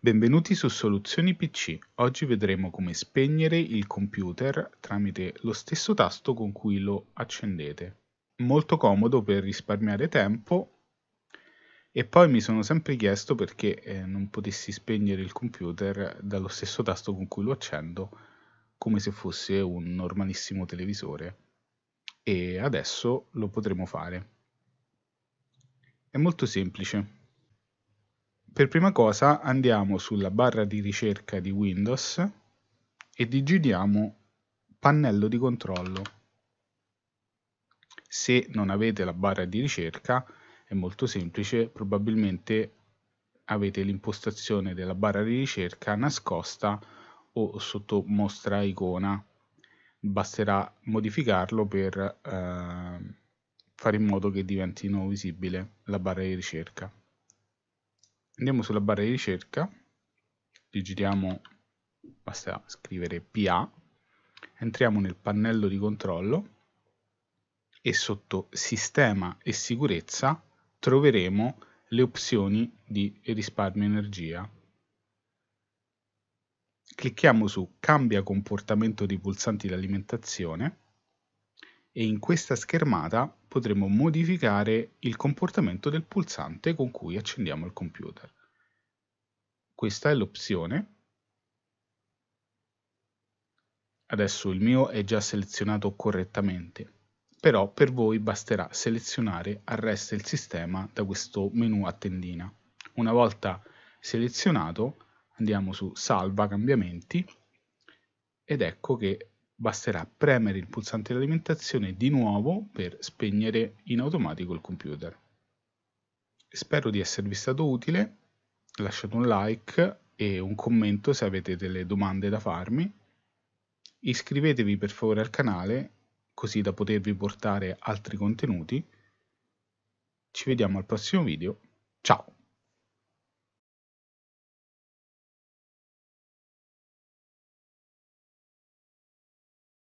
Benvenuti su Soluzioni PC. Oggi vedremo come spegnere il computer tramite lo stesso tasto con cui lo accendete. Molto comodo per risparmiare tempo e poi mi sono sempre chiesto perché eh, non potessi spegnere il computer dallo stesso tasto con cui lo accendo, come se fosse un normalissimo televisore. E adesso lo potremo fare. È molto semplice. Per prima cosa andiamo sulla barra di ricerca di Windows e digitiamo pannello di controllo. Se non avete la barra di ricerca è molto semplice, probabilmente avete l'impostazione della barra di ricerca nascosta o sotto mostra icona. Basterà modificarlo per eh, fare in modo che diventino visibile la barra di ricerca. Andiamo sulla barra di ricerca, digitiamo, basta scrivere PA, entriamo nel pannello di controllo e sotto sistema e sicurezza troveremo le opzioni di risparmio energia. Clicchiamo su cambia comportamento dei pulsanti d'alimentazione e in questa schermata potremo modificare il comportamento del pulsante con cui accendiamo il computer. Questa è l'opzione. Adesso il mio è già selezionato correttamente, però per voi basterà selezionare Arresta il sistema da questo menu a tendina. Una volta selezionato andiamo su Salva cambiamenti ed ecco che basterà premere il pulsante di alimentazione di nuovo per spegnere in automatico il computer. Spero di esservi stato utile, lasciate un like e un commento se avete delle domande da farmi. Iscrivetevi per favore al canale così da potervi portare altri contenuti. Ci vediamo al prossimo video, ciao!